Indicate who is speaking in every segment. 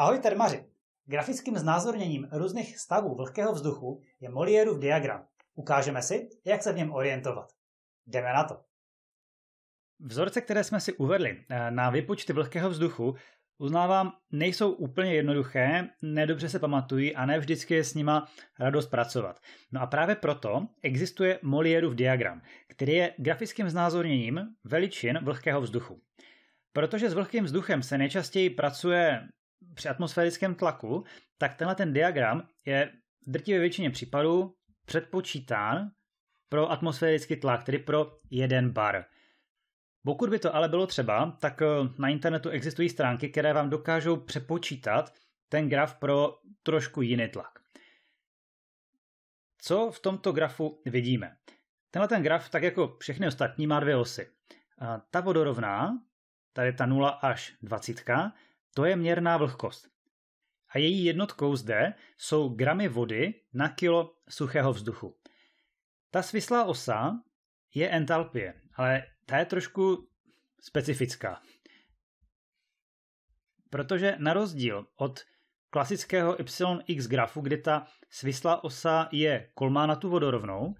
Speaker 1: Ahoj termaři! Grafickým znázorněním různých stavů vlhkého vzduchu je Moliérův diagram. Ukážeme si, jak se v něm orientovat. Jdeme na to! Vzorce, které jsme si uvedli eh, na vypočty vlhkého vzduchu, uznávám, nejsou úplně jednoduché, nedobře se pamatují a ne vždycky je s nima radost pracovat. No a právě proto existuje Moliérův diagram, který je grafickým znázorněním veličin vlhkého vzduchu. Protože s vlhkým vzduchem se nejčastěji pracuje při atmosférickém tlaku, tak tenhle ten diagram je v drtivé většině případů předpočítán pro atmosférický tlak, tedy pro jeden bar. Pokud by to ale bylo třeba, tak eh, na internetu existují stránky, které vám dokážou přepočítat ten graf pro trošku jiný tlak. Co v tomto grafu vidíme? Tenhle ten graf, tak jako všechny ostatní, má dvě osy. Eh, ta vodorovná, tady ta 0 až 20, to je měrná vlhkost. A její jednotkou zde jsou gramy vody na kilo suchého vzduchu. Ta svislá osa je entalpie, ale ta je trošku specifická. Protože na rozdíl od klasického yx grafu, kde ta svislá osa je kolmá na tu vodorovnou,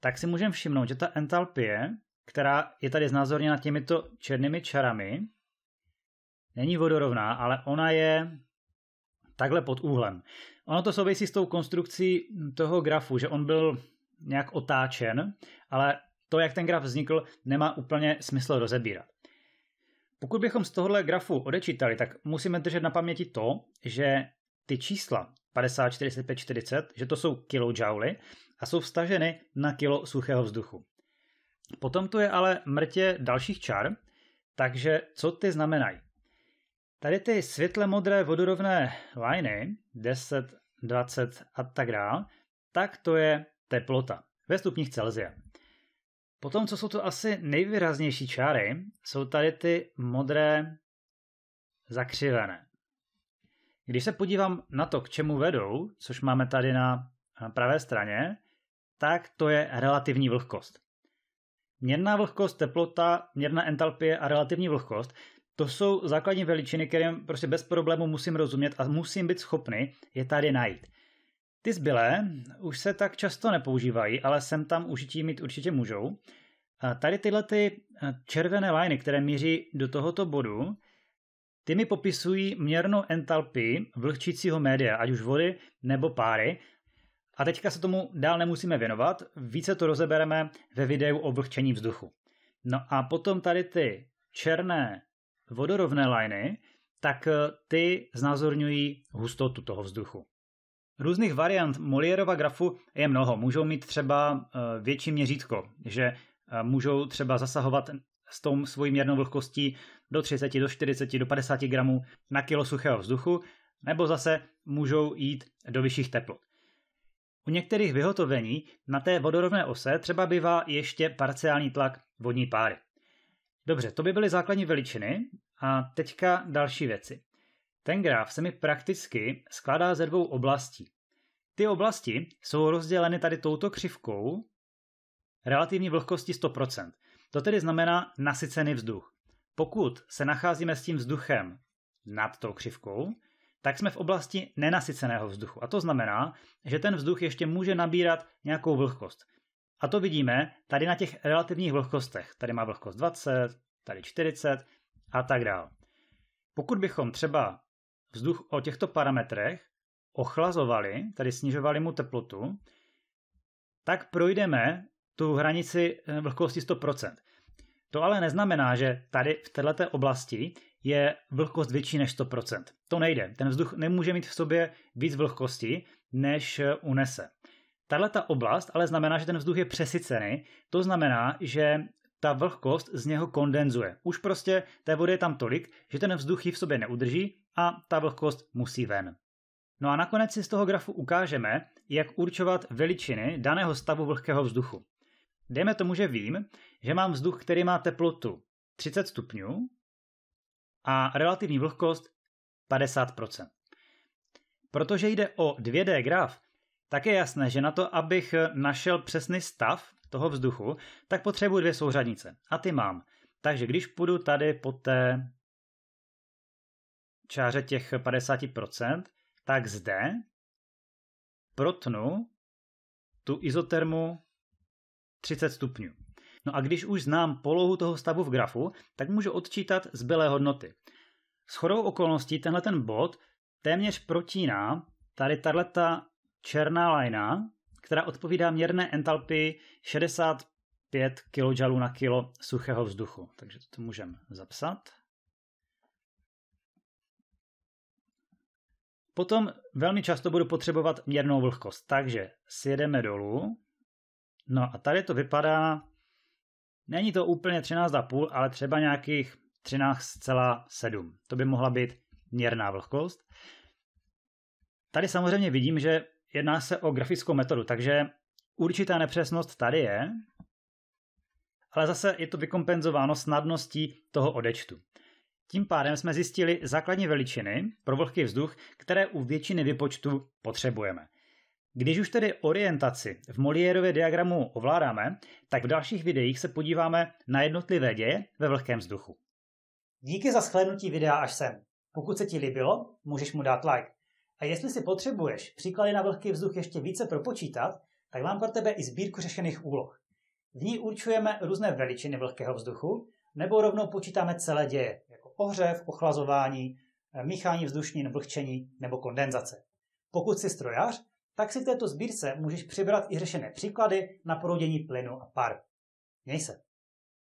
Speaker 1: tak si můžeme všimnout, že ta entalpie, která je tady znázorněna těmito černými čarami, není vodorovná, ale ona je takhle pod úhlem. Ono to souvisí s tou konstrukcí toho grafu, že on byl nějak otáčen, ale to, jak ten graf vznikl, nemá úplně smysl rozebírat. Pokud bychom z tohohle grafu odečítali, tak musíme držet na paměti to, že ty čísla 50, 45, 40, že to jsou kilojouly a jsou vstaženy na kilo suchého vzduchu. Potom tu je ale mrtě dalších čar, takže co ty znamenají? Tady ty světle modré vodorovné liny, 10, 20 a tak dále, tak to je teplota ve stupních Celzia. Potom, co jsou to asi nejvýraznější čáry, jsou tady ty modré zakřivené. Když se podívám na to, k čemu vedou, což máme tady na pravé straně, tak to je relativní vlhkost. Měrná vlhkost, teplota, měrná entalpie a relativní vlhkost to jsou základní veličiny, kterým prostě bez problému musím rozumět a musím být schopný je tady najít. Ty zbylé už se tak často nepoužívají, ale sem tam užití mít určitě můžou. A tady tyhle ty eh, červené liny, které míří do tohoto bodu, ty mi popisují měrnou entalpii vlhčícího média, ať už vody nebo páry. A teďka se tomu dál nemusíme věnovat, více to rozebereme ve videu o vlhčení vzduchu. No a potom tady ty černé vodorovné liney, tak eh, ty znázorňují hustotu toho vzduchu. Různých variant Molierova grafu je mnoho. Můžou mít třeba eh, větší měřítko, že eh, můžou třeba zasahovat s tou svojí měrnou vlhkostí do 30, do 40, do 50 gramů na kilo suchého vzduchu, nebo zase můžou jít do vyšších teplot. U některých vyhotovení na té vodorovné ose třeba bývá ještě parciální tlak vodní páry. Dobře, to by byly základní veličiny a teďka další věci. Ten graf se mi prakticky skládá ze dvou oblastí. Ty oblasti jsou rozděleny tady touto křivkou relativní vlhkosti 100%. To tedy znamená nasycený vzduch. Pokud se nacházíme s tím vzduchem nad tou křivkou, tak jsme v oblasti nenasyceného vzduchu. A to znamená, že ten vzduch ještě může nabírat nějakou vlhkost. A to vidíme tady na těch relativních vlhkostech. Tady má vlhkost 20, tady 40 a tak dále. Pokud bychom třeba vzduch o těchto parametrech ochlazovali, tady snižovali mu teplotu, tak projdeme tu hranici eh, vlhkosti 100%. To ale neznamená, že tady v této oblasti je vlhkost větší než 100%. To nejde. Ten vzduch nemůže mít v sobě víc vlhkosti, než eh, unese. Tahle ta oblast ale znamená, že ten vzduch je přesycený, to znamená, že ta vlhkost z něho kondenzuje. Už prostě té vody je tam tolik, že ten vzduch ji v sobě neudrží a ta vlhkost musí ven. No a nakonec si z toho grafu ukážeme, jak určovat veličiny daného stavu vlhkého vzduchu. Dejme tomu, že vím, že mám vzduch, který má teplotu 30 stupňů a relativní vlhkost 50%. Protože jde o 2D graf, tak je jasné, že na to, abych eh, našel přesný stav toho vzduchu, tak potřebuji dvě souřadnice. A ty mám. Takže když půjdu tady po té čáře těch 50%, tak zde protnu tu izotermu 30 stupňů. No a když už znám polohu toho stavu v grafu, tak můžu odčítat zbylé hodnoty. S chodou okolností tenhle ten bod téměř protíná tady tato černá lajna, která odpovídá měrné entalpii 65 kJ na kilo suchého vzduchu. Takže to můžeme zapsat. Potom velmi často budu potřebovat měrnou vlhkost, takže sjedeme dolů. No a tady to vypadá, není to úplně 13,5, ale třeba nějakých 13,7. To by mohla být měrná vlhkost. Tady samozřejmě vidím, že jedná se o grafickou metodu, takže určitá nepřesnost tady je, ale zase je to vykompenzováno snadností toho odečtu. Tím pádem jsme zjistili základní veličiny pro vlhký vzduch, které u většiny vypočtu potřebujeme. Když už tedy orientaci v Molierově diagramu ovládáme, tak v dalších videích se podíváme na jednotlivé děje ve vlhkém vzduchu. Díky za shlédnutí videa až sem. Pokud se ti líbilo, můžeš mu dát like. A jestli si potřebuješ příklady na vlhký vzduch ještě více propočítat, tak mám pro tebe i sbírku řešených úloh. V ní určujeme různé veličiny vlhkého vzduchu, nebo rovnou počítáme celé děje, jako ohřev, ochlazování, eh, míchání vzdušnin, vlhčení nebo kondenzace. Pokud jsi strojař, tak si v této sbírce můžeš přibrat i řešené příklady na proudění plynu a pary. Měj se.